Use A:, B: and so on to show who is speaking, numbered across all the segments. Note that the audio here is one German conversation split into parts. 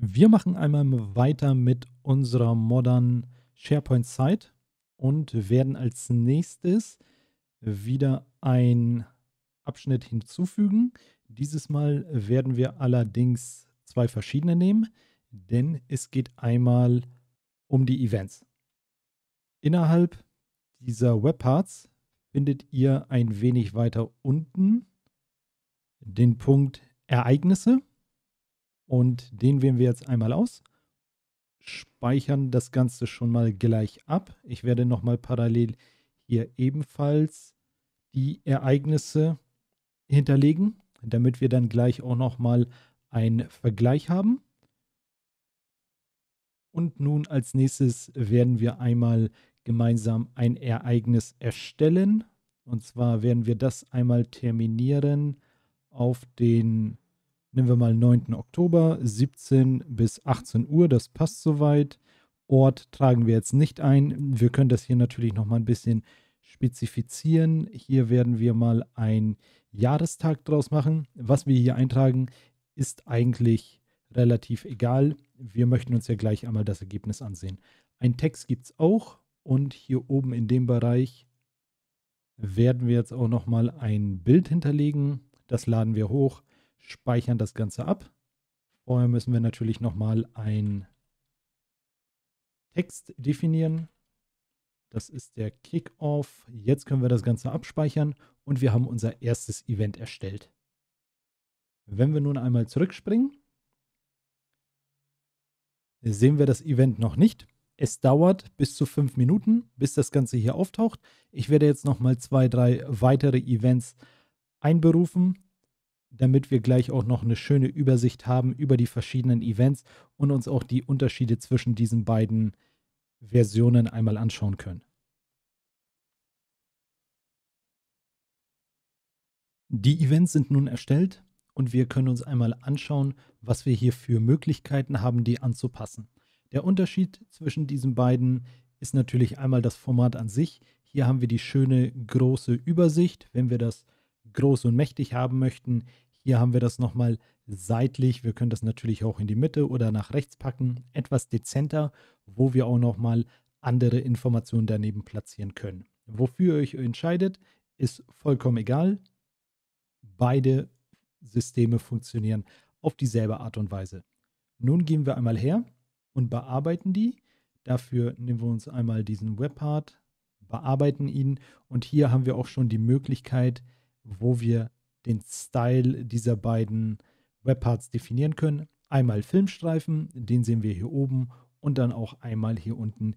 A: Wir machen einmal weiter mit unserer modernen SharePoint Site und werden als nächstes wieder einen Abschnitt hinzufügen. Dieses Mal werden wir allerdings zwei verschiedene nehmen, denn es geht einmal um die Events. Innerhalb dieser Webparts findet ihr ein wenig weiter unten den Punkt Ereignisse und den wählen wir jetzt einmal aus. Speichern das Ganze schon mal gleich ab. Ich werde nochmal parallel hier ebenfalls die Ereignisse hinterlegen, damit wir dann gleich auch nochmal einen Vergleich haben. Und nun als nächstes werden wir einmal gemeinsam ein Ereignis erstellen. Und zwar werden wir das einmal terminieren auf den nehmen wir mal 9. Oktober, 17 bis 18 Uhr, das passt soweit. Ort tragen wir jetzt nicht ein. Wir können das hier natürlich noch mal ein bisschen spezifizieren. Hier werden wir mal einen Jahrestag draus machen. Was wir hier eintragen, ist eigentlich relativ egal. Wir möchten uns ja gleich einmal das Ergebnis ansehen. Ein Text gibt es auch und hier oben in dem Bereich werden wir jetzt auch noch mal ein Bild hinterlegen. Das laden wir hoch speichern das Ganze ab. Vorher müssen wir natürlich nochmal ein Text definieren. Das ist der Kickoff. Jetzt können wir das Ganze abspeichern und wir haben unser erstes Event erstellt. Wenn wir nun einmal zurückspringen, sehen wir das Event noch nicht. Es dauert bis zu fünf Minuten, bis das Ganze hier auftaucht. Ich werde jetzt nochmal zwei, drei weitere Events einberufen, damit wir gleich auch noch eine schöne Übersicht haben über die verschiedenen Events und uns auch die Unterschiede zwischen diesen beiden Versionen einmal anschauen können. Die Events sind nun erstellt und wir können uns einmal anschauen, was wir hier für Möglichkeiten haben, die anzupassen. Der Unterschied zwischen diesen beiden ist natürlich einmal das Format an sich. Hier haben wir die schöne große Übersicht, wenn wir das groß und mächtig haben möchten. Hier haben wir das nochmal seitlich. Wir können das natürlich auch in die Mitte oder nach rechts packen. Etwas dezenter, wo wir auch nochmal andere Informationen daneben platzieren können. Wofür ihr euch entscheidet, ist vollkommen egal. Beide Systeme funktionieren auf dieselbe Art und Weise. Nun gehen wir einmal her und bearbeiten die. Dafür nehmen wir uns einmal diesen Webpart, bearbeiten ihn und hier haben wir auch schon die Möglichkeit, wo wir den Style dieser beiden Webparts definieren können. Einmal Filmstreifen, den sehen wir hier oben, und dann auch einmal hier unten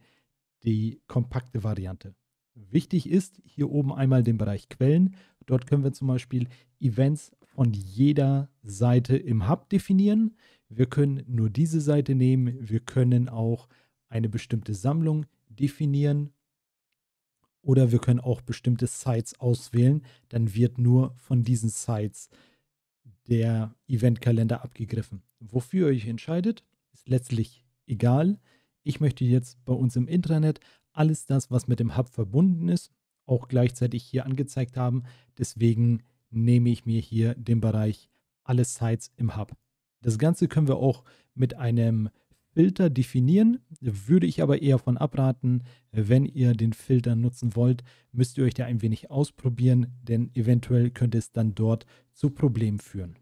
A: die kompakte Variante. Wichtig ist hier oben einmal den Bereich Quellen. Dort können wir zum Beispiel Events von jeder Seite im Hub definieren. Wir können nur diese Seite nehmen. Wir können auch eine bestimmte Sammlung definieren oder wir können auch bestimmte Sites auswählen. Dann wird nur von diesen Sites der Eventkalender abgegriffen. Wofür ihr euch entscheidet, ist letztlich egal. Ich möchte jetzt bei uns im Intranet alles das, was mit dem Hub verbunden ist, auch gleichzeitig hier angezeigt haben. Deswegen nehme ich mir hier den Bereich alle Sites im Hub. Das Ganze können wir auch mit einem Filter definieren, würde ich aber eher von abraten. Wenn ihr den Filter nutzen wollt, müsst ihr euch da ein wenig ausprobieren, denn eventuell könnte es dann dort zu Problemen führen.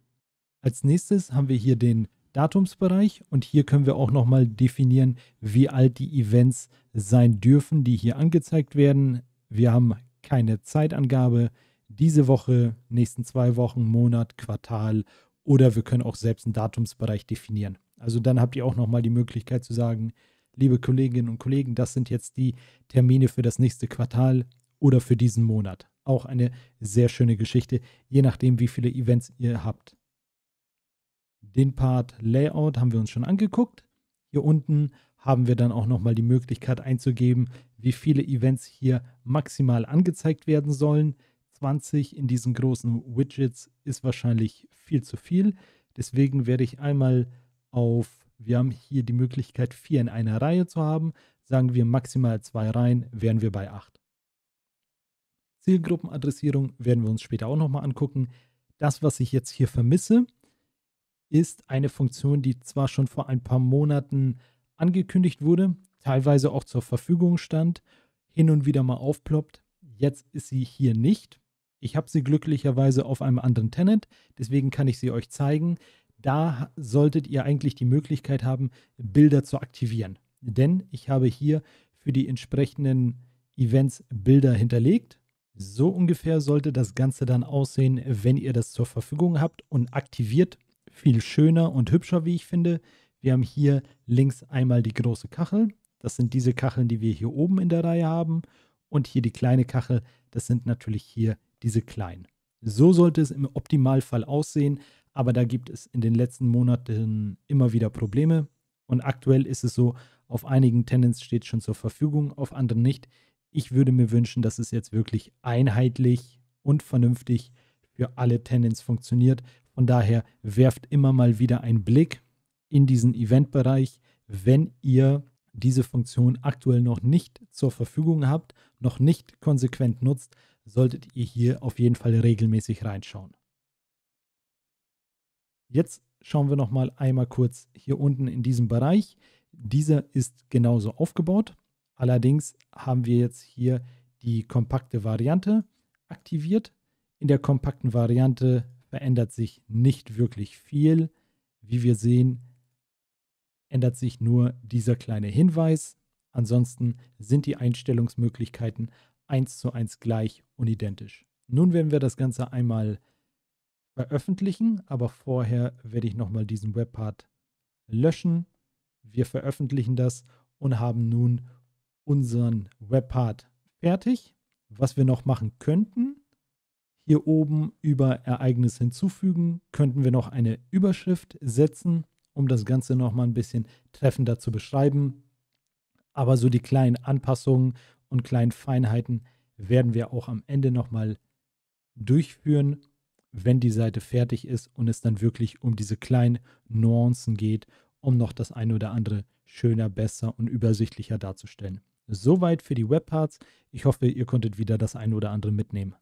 A: Als nächstes haben wir hier den Datumsbereich und hier können wir auch nochmal definieren, wie alt die Events sein dürfen, die hier angezeigt werden. Wir haben keine Zeitangabe, diese Woche, nächsten zwei Wochen, Monat, Quartal oder wir können auch selbst einen Datumsbereich definieren. Also dann habt ihr auch nochmal die Möglichkeit zu sagen, liebe Kolleginnen und Kollegen, das sind jetzt die Termine für das nächste Quartal oder für diesen Monat. Auch eine sehr schöne Geschichte, je nachdem, wie viele Events ihr habt. Den Part Layout haben wir uns schon angeguckt. Hier unten haben wir dann auch nochmal die Möglichkeit einzugeben, wie viele Events hier maximal angezeigt werden sollen. 20 in diesen großen Widgets ist wahrscheinlich viel zu viel. Deswegen werde ich einmal auf, wir haben hier die Möglichkeit, vier in einer Reihe zu haben. Sagen wir maximal zwei Reihen, wären wir bei acht. Zielgruppenadressierung werden wir uns später auch nochmal angucken. Das, was ich jetzt hier vermisse, ist eine Funktion, die zwar schon vor ein paar Monaten angekündigt wurde, teilweise auch zur Verfügung stand, hin und wieder mal aufploppt. Jetzt ist sie hier nicht. Ich habe sie glücklicherweise auf einem anderen Tenant, deswegen kann ich sie euch zeigen da solltet ihr eigentlich die Möglichkeit haben, Bilder zu aktivieren. Denn ich habe hier für die entsprechenden Events Bilder hinterlegt. So ungefähr sollte das Ganze dann aussehen, wenn ihr das zur Verfügung habt und aktiviert. Viel schöner und hübscher, wie ich finde. Wir haben hier links einmal die große Kachel. Das sind diese Kacheln, die wir hier oben in der Reihe haben. Und hier die kleine Kachel. Das sind natürlich hier diese kleinen. So sollte es im Optimalfall aussehen aber da gibt es in den letzten Monaten immer wieder Probleme. Und aktuell ist es so, auf einigen Tenants steht schon zur Verfügung, auf anderen nicht. Ich würde mir wünschen, dass es jetzt wirklich einheitlich und vernünftig für alle Tenants funktioniert. Von daher werft immer mal wieder einen Blick in diesen Eventbereich, wenn ihr diese Funktion aktuell noch nicht zur Verfügung habt, noch nicht konsequent nutzt, solltet ihr hier auf jeden Fall regelmäßig reinschauen. Jetzt schauen wir noch mal einmal kurz hier unten in diesem Bereich. Dieser ist genauso aufgebaut. Allerdings haben wir jetzt hier die kompakte Variante aktiviert. In der kompakten Variante verändert sich nicht wirklich viel. Wie wir sehen, ändert sich nur dieser kleine Hinweis. Ansonsten sind die Einstellungsmöglichkeiten eins zu eins gleich und identisch. Nun werden wir das Ganze einmal veröffentlichen, aber vorher werde ich nochmal diesen Webpart löschen. Wir veröffentlichen das und haben nun unseren Webpart fertig. Was wir noch machen könnten, hier oben über Ereignis hinzufügen, könnten wir noch eine Überschrift setzen, um das Ganze nochmal ein bisschen treffender zu beschreiben. Aber so die kleinen Anpassungen und kleinen Feinheiten werden wir auch am Ende nochmal durchführen wenn die Seite fertig ist und es dann wirklich um diese kleinen Nuancen geht, um noch das eine oder andere schöner, besser und übersichtlicher darzustellen. Soweit für die Webparts. Ich hoffe, ihr konntet wieder das eine oder andere mitnehmen.